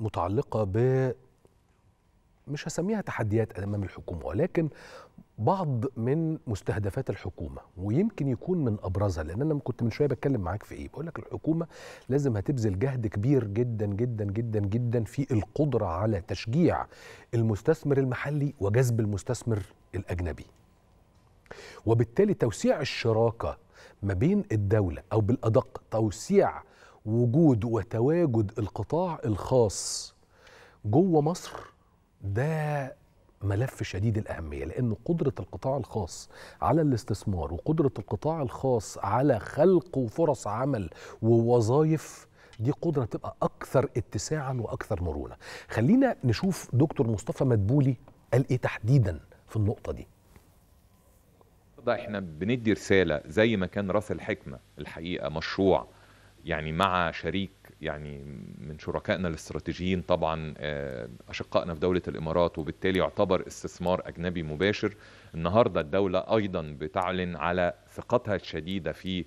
متعلقه ب مش هسميها تحديات امام الحكومه ولكن بعض من مستهدفات الحكومه ويمكن يكون من ابرزها لان انا كنت من شويه بتكلم معاك في ايه بقول لك الحكومه لازم هتبذل جهد كبير جدا جدا جدا جدا في القدره على تشجيع المستثمر المحلي وجذب المستثمر الاجنبي وبالتالي توسيع الشراكه ما بين الدوله او بالادق توسيع وجود وتواجد القطاع الخاص جوه مصر ده ملف شديد الأهمية لأن قدرة القطاع الخاص على الاستثمار وقدرة القطاع الخاص على خلق فرص عمل ووظائف دي قدرة تبقى أكثر اتساعا وأكثر مرونة خلينا نشوف دكتور مصطفى مدبولي قال إيه تحديدا في النقطة دي ده احنا بندي رسالة زي ما كان راس الحكمة الحقيقة مشروع يعني مع شريك يعني من شركائنا الاستراتيجيين طبعا آه، اشقائنا في دوله الامارات وبالتالي يعتبر استثمار اجنبي مباشر النهارده الدوله ايضا بتعلن على ثقتها الشديده في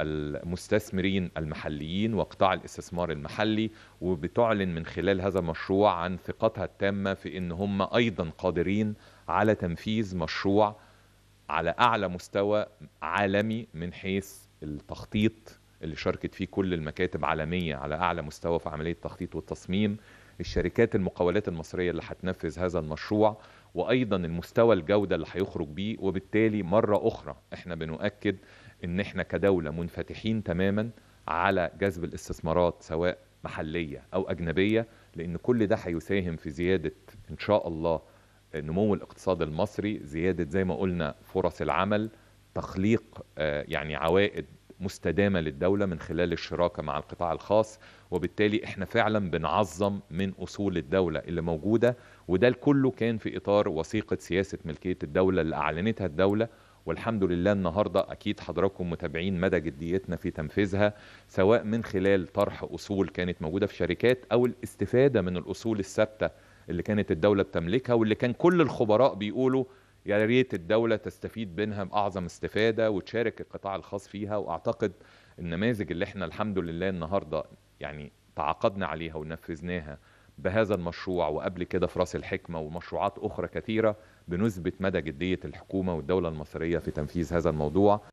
المستثمرين المحليين وقطاع الاستثمار المحلي وبتعلن من خلال هذا المشروع عن ثقتها التامه في ان هم ايضا قادرين على تنفيذ مشروع على اعلى مستوى عالمي من حيث التخطيط اللي شاركت فيه كل المكاتب عالمية على أعلى مستوى في عملية التخطيط والتصميم الشركات المقاولات المصرية اللي هتنفذ هذا المشروع وأيضا المستوى الجودة اللي هيخرج بيه وبالتالي مرة أخرى احنا بنؤكد ان احنا كدولة منفتحين تماما على جذب الاستثمارات سواء محلية أو أجنبية لأن كل ده هيساهم في زيادة إن شاء الله نمو الاقتصاد المصري زيادة زي ما قلنا فرص العمل تخليق آه، يعني عوائد مستدامه للدوله من خلال الشراكه مع القطاع الخاص وبالتالي احنا فعلا بنعظم من اصول الدوله اللي موجوده وده كله كان في اطار وثيقه سياسه ملكيه الدوله اللي اعلنتها الدوله والحمد لله النهارده اكيد حضراتكم متابعين مدى جديتنا في تنفيذها سواء من خلال طرح اصول كانت موجوده في شركات او الاستفاده من الاصول الثابته اللي كانت الدوله بتملكها واللي كان كل الخبراء بيقولوا يا ريت الدولة تستفيد منها بأعظم استفادة وتشارك القطاع الخاص فيها وأعتقد النماذج اللي احنا الحمد لله النهاردة يعني تعاقدنا عليها ونفذناها بهذا المشروع وقبل كده في راس الحكمة ومشروعات أخرى كثيرة بنثبت مدى جدية الحكومة والدولة المصرية في تنفيذ هذا الموضوع